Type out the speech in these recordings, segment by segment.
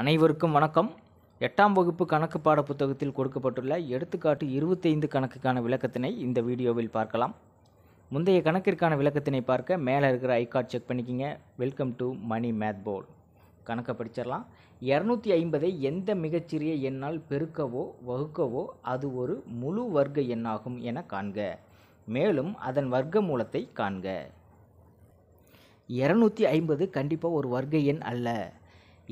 அனைவருக்கும் வணக்கம் எட்டாம் வகுப்பு கணக்கு பாட புத்தகத்தில் கொடுக்கப்பட்டுள்ள எடுத்துக்காட்டு இருபத்தைந்து கணக்குக்கான விளக்கத்தினை இந்த வீடியோவில் பார்க்கலாம் முந்தைய கணக்கிற்கான விளக்கத்தினை பார்க்க மேலே இருக்கிற ஐகார்ட் செக் பண்ணிக்கிங்க welcome to Mani math board கணக்கை படிச்சிடலாம் இரநூத்தி ஐம்பதை எந்த மிகச்சிறிய எண்ணால் பெருக்கவோ வகுக்கவோ அது ஒரு முழு வர்க்க எண்ணாகும் என காண்க மேலும் அதன் வர்க்க மூலத்தை காண்க இரநூத்தி ஐம்பது கண்டிப்பாக ஒரு வர்க்க எண் அல்ல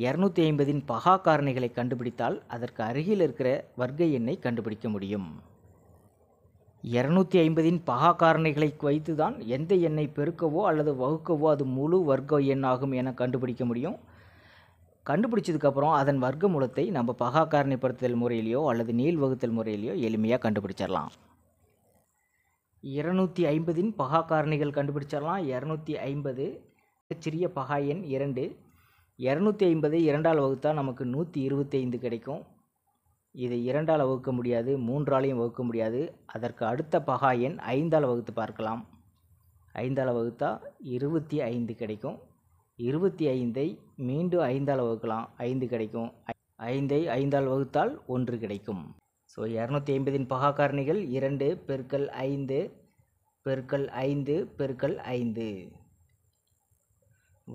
இரநூத்தி ஐம்பதின் பகா காரணிகளை கண்டுபிடித்தால் அதற்கு அருகில் இருக்கிற வர்க்க எண்ணை கண்டுபிடிக்க முடியும் இரநூத்தி ஐம்பதின் பகா காரணிகளை வைத்துதான் எந்த எண்ணை பெருக்கவோ அல்லது வகுக்கவோ அது முழு வர்க்க எண் ஆகும் என கண்டுபிடிக்க முடியும் கண்டுபிடிச்சதுக்கப்புறம் அதன் வர்க்க மூலத்தை நம்ம பகா காரணிப்படுத்தல் முறையிலையோ அல்லது நீள் வகுத்தல் முறையிலையோ எளிமையாக கண்டுபிடிச்சிடலாம் இருநூற்றி ஐம்பதின் பகா காரணிகள் கண்டுபிடிச்சிடலாம் இரநூத்தி ஐம்பது சிறிய பகா எண் இரண்டு இரநூத்தி ஐம்பது இரண்டால் வகுத்தால் நமக்கு நூற்றி இருபத்தைந்து கிடைக்கும் இதை இரண்டால் வகுக்க முடியாது மூன்றாலையும் வகுக்க முடியாது அதற்கு அடுத்த பகா எண் ஐந்தால் வகுத்து பார்க்கலாம் ஐந்தால் வகுத்தால் இருபத்தி ஐந்து கிடைக்கும் இருபத்தி ஐந்தை மீண்டும் ஐந்தால் வகுக்கலாம் ஐந்து கிடைக்கும் ஐந்தை ஐந்தால் வகுத்தால் ஒன்று கிடைக்கும் ஸோ இரநூத்தி ஐம்பதின் பகா காரணிகள் இரண்டு பெருக்கல் ஐந்து பெருக்கல் ஐந்து பெருக்கல் ஐந்து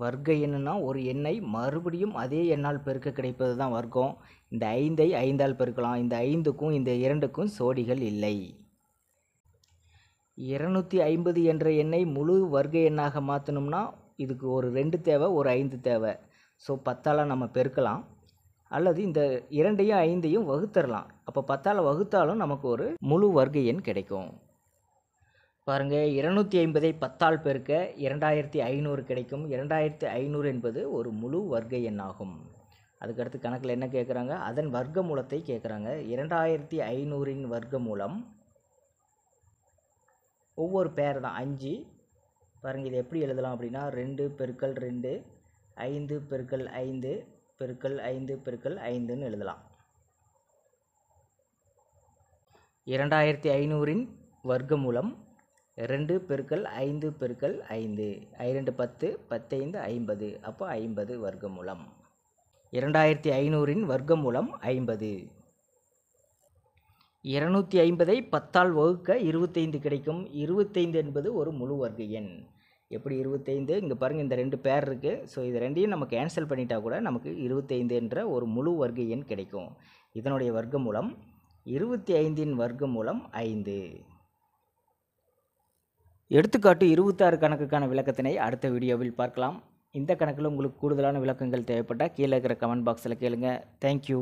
வர்க்க எண்ணுனா ஒரு எண்ணை மறுபடியும் அதே எண்ணால் பெருக்க கிடைப்பது தான் வர்க்கம் இந்த ஐந்தை ஐந்தால் பெருக்கலாம் இந்த ஐந்துக்கும் இந்த இரண்டுக்கும் சோடிகள் இல்லை இரநூத்தி ஐம்பது என்ற எண்ணை முழு வர்க்க எண்ணாக மாற்றணும்னா இதுக்கு ஒரு ரெண்டு தேவை ஒரு ஐந்து தேவை ஸோ பத்தால் நம்ம பெருக்கலாம் அல்லது இந்த இரண்டையும் ஐந்தையும் வகுத்தரலாம் அப்போ பத்தால் வகுத்தாலும் நமக்கு ஒரு முழு வர்க்க எண் கிடைக்கும் பாருங்கள் இருநூத்தி ஐம்பதை பத்தால் பெருக்க இரண்டாயிரத்தி ஐநூறு கிடைக்கும் இரண்டாயிரத்தி ஐநூறு என்பது ஒரு முழு வர்க்க எண்ணாகும் அதுக்கடுத்து கணக்கில் என்ன கேட்குறாங்க அதன் வர்க்க மூலத்தை கேட்குறாங்க இரண்டாயிரத்தி ஐநூறின் வர்க்க மூலம் ஒவ்வொரு பேர் தான் அஞ்சு பாருங்கள் இது எப்படி எழுதலாம் அப்படின்னா ரெண்டு பெருக்கல் ரெண்டு ஐந்து பெருக்கல் ஐந்து பெருக்கல் ஐந்து பெருக்கல் ஐந்துன்னு எழுதலாம் இரண்டாயிரத்தி ஐநூறின் வர்க்க மூலம் ரெண்டு பெருக்கல் ஐந்து பெருக்கல் ஐந்து இரண்டு பத்து பத்தைந்து ஐம்பது அப்போ ஐம்பது வர்க்கமூலம் இரண்டாயிரத்தி ஐநூறின் வர்க்கமூலம் ஐம்பது இருநூற்றி ஐம்பதை பத்தால் வகுக்க இருபத்தைந்து கிடைக்கும் இருபத்தைந்து என்பது ஒரு முழு வர்க்க எண் எப்படி இருபத்தைந்து இங்கே பாருங்கள் இந்த ரெண்டு பேர் இருக்குது ஸோ இது ரெண்டையும் நம்ம கேன்சல் பண்ணிட்டா கூட நமக்கு இருபத்தைந்து என்ற ஒரு முழு வர்க்க எண் கிடைக்கும் இதனுடைய வர்க்க மூலம் இருபத்தி ஐந்தின் வர்க்க மூலம் ஐந்து எடுத்துக்காட்டு இருபத்தாறு கணக்குக்கான விளக்கத்தினை அடுத்த வீடியோவில் பார்க்கலாம் இந்த கணக்கில் உங்களுக்கு கூடுதலான விளக்கங்கள் தேவைப்பட்டால் கீழே இருக்கிற கமெண்ட் பாக்ஸில் கேளுங்கள் தேங்க்யூ